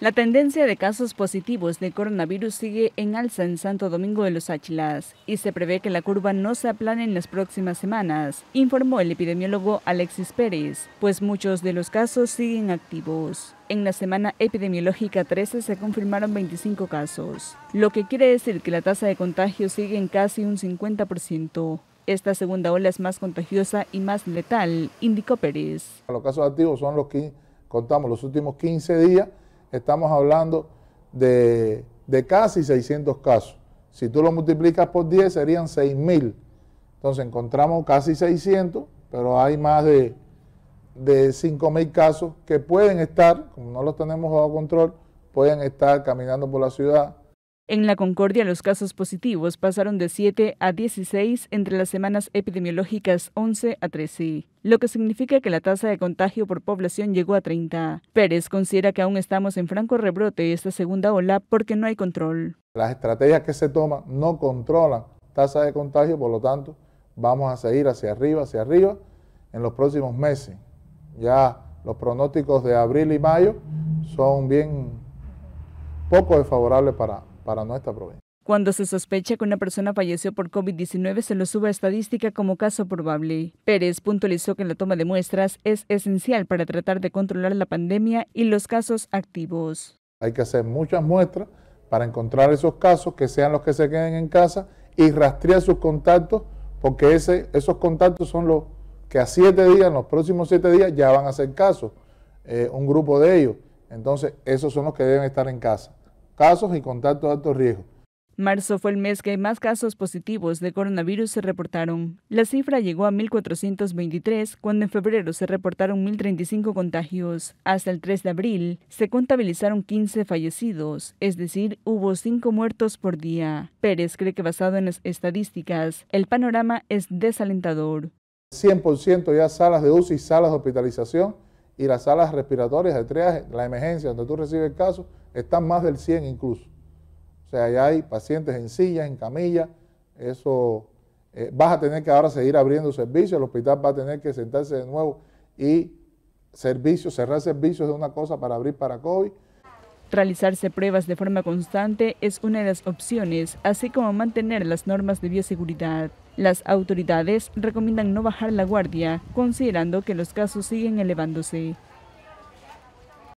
La tendencia de casos positivos de coronavirus sigue en alza en Santo Domingo de los Áchilas y se prevé que la curva no se aplane en las próximas semanas, informó el epidemiólogo Alexis Pérez, pues muchos de los casos siguen activos. En la semana epidemiológica 13 se confirmaron 25 casos, lo que quiere decir que la tasa de contagio sigue en casi un 50%. Esta segunda ola es más contagiosa y más letal, indicó Pérez. Los casos activos son los que contamos los últimos 15 días estamos hablando de, casi 600 casos. Si tú lo multiplicas por 10 serían 6.000. Entonces encontramos casi 600, pero hay más de, de 5.000 casos que pueden estar, como no los tenemos bajo control, pueden estar caminando por la ciudad, en la Concordia los casos positivos pasaron de 7 a 16 entre las semanas epidemiológicas 11 a 13, lo que significa que la tasa de contagio por población llegó a 30. Pérez considera que aún estamos en franco rebrote esta segunda ola porque no hay control. Las estrategias que se toman no controlan tasa de contagio, por lo tanto vamos a seguir hacia arriba, hacia arriba en los próximos meses. Ya los pronósticos de abril y mayo son bien poco desfavorables para, para nuestra provincia. Cuando se sospecha que una persona falleció por COVID-19, se lo sube a estadística como caso probable. Pérez puntualizó que la toma de muestras es esencial para tratar de controlar la pandemia y los casos activos. Hay que hacer muchas muestras para encontrar esos casos, que sean los que se queden en casa y rastrear sus contactos, porque esos contactos son los que a siete días, en los próximos siete días, ya van a ser casos, eh, un grupo de ellos. Entonces, esos son los que deben estar en casa casos y contactos de alto riesgo. Marzo fue el mes que más casos positivos de coronavirus se reportaron. La cifra llegó a 1.423 cuando en febrero se reportaron 1.035 contagios. Hasta el 3 de abril se contabilizaron 15 fallecidos, es decir, hubo 5 muertos por día. Pérez cree que basado en las estadísticas, el panorama es desalentador. 100% ya salas de uso y salas de hospitalización y las salas respiratorias de triaje, la emergencia donde tú recibes el caso, están más del 100 incluso. O sea, ya hay pacientes en sillas, en camillas, eso eh, vas a tener que ahora seguir abriendo servicios, el hospital va a tener que sentarse de nuevo y servicios, cerrar servicios de una cosa para abrir para COVID. Realizarse pruebas de forma constante es una de las opciones, así como mantener las normas de bioseguridad. Las autoridades recomiendan no bajar la guardia, considerando que los casos siguen elevándose.